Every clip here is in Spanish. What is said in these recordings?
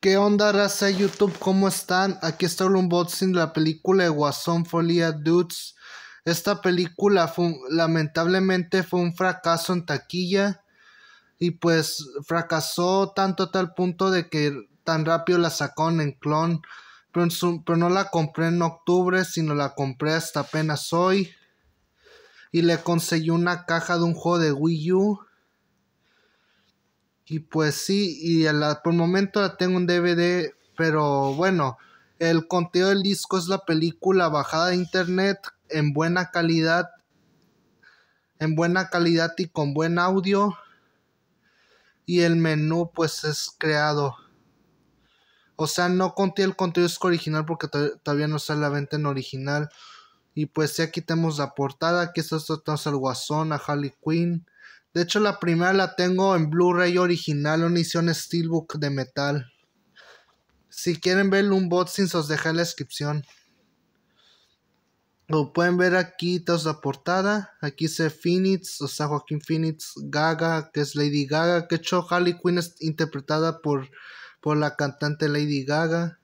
¿Qué onda, raza YouTube? ¿Cómo están? Aquí está el unboxing de la película de Guasón Folia Dudes. Esta película lamentablemente fue un fracaso en taquilla y pues fracasó tanto a tal punto de que tan rápido la sacó en clon. pero no la compré en octubre, sino la compré hasta apenas hoy. Y le conseguí una caja de un juego de Wii U y pues sí, y por el momento la tengo un DVD, pero bueno, el contenido del disco es la película bajada de internet en buena calidad, en buena calidad y con buen audio. Y el menú pues es creado. O sea, no contiene el contenido original porque todavía no sale la venta en original. Y pues sí, aquí tenemos la portada, aquí está, tenemos al Guasón, a Harley Quinn, de hecho, la primera la tengo en Blu-ray original, una edición Steelbook de metal. Si quieren ver un unboxing, os en la descripción. Lo pueden ver aquí, toda la portada. Aquí se Phoenix, o sea, Joaquín Phoenix, Gaga, que es Lady Gaga, que hecho Harley Quinn es interpretada por, por la cantante Lady Gaga.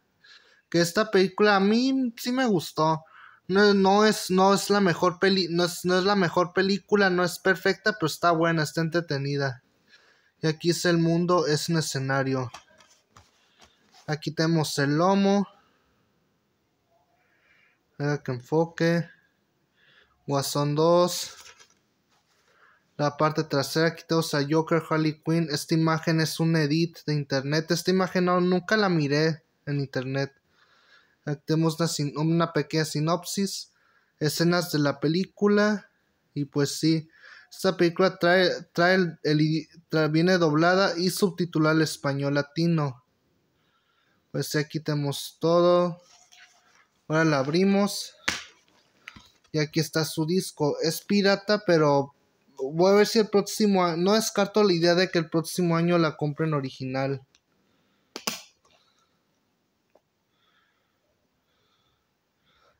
Que esta película a mí sí me gustó. No, es, no es la mejor no es, la mejor película, no es perfecta, pero está buena, está entretenida. Y aquí es el mundo, es un escenario. Aquí tenemos el lomo. que enfoque. Guasón 2. La parte trasera, aquí tenemos a Joker, Harley Quinn. Esta imagen es un edit de internet. Esta imagen no, nunca la miré en internet. Tenemos una, pequeña sinopsis, escenas de la película y pues sí, esta película trae, trae viene doblada y subtitulada al español latino. Pues aquí tenemos todo. Ahora la abrimos. Y aquí está su disco. Es pirata, pero voy a ver si el próximo año... No descarto la idea de que el próximo año la compren original.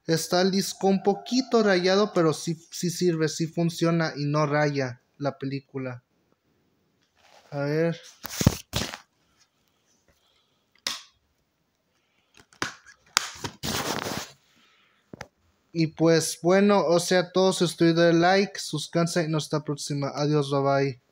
Está el disco un poquito rayado, pero sí, sí sirve, sí funciona y no raya la película. A ver. Y pues bueno, o sea, todos estoy de like, suscríbanse y hasta la próxima. Adiós, bye bye.